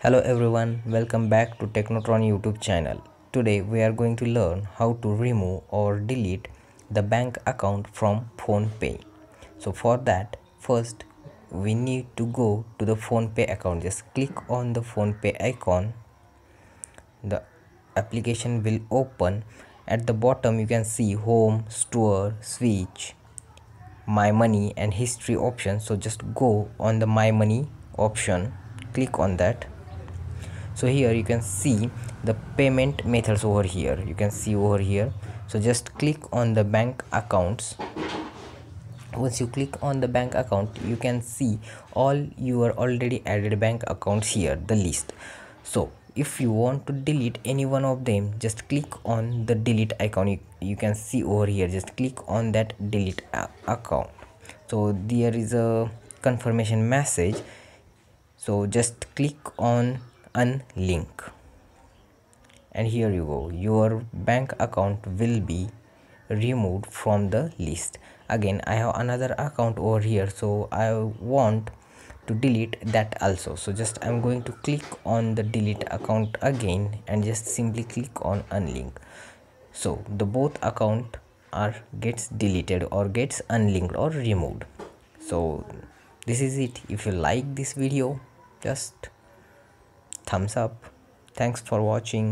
Hello everyone, welcome back to Technotron YouTube channel. Today we are going to learn how to remove or delete the bank account from Phone Pay. So for that, first we need to go to the Phone Pay account. Just click on the Phone Pay icon. The application will open. At the bottom you can see home, store, switch, my money and history option. So just go on the my money option, click on that so here you can see the payment methods over here you can see over here so just click on the bank accounts once you click on the bank account you can see all your already added bank accounts here the list so if you want to delete any one of them just click on the delete icon you, you can see over here just click on that delete account so there is a confirmation message so just click on unlink and here you go your bank account will be removed from the list again i have another account over here so i want to delete that also so just i'm going to click on the delete account again and just simply click on unlink so the both account are gets deleted or gets unlinked or removed so this is it if you like this video just thumbs up thanks for watching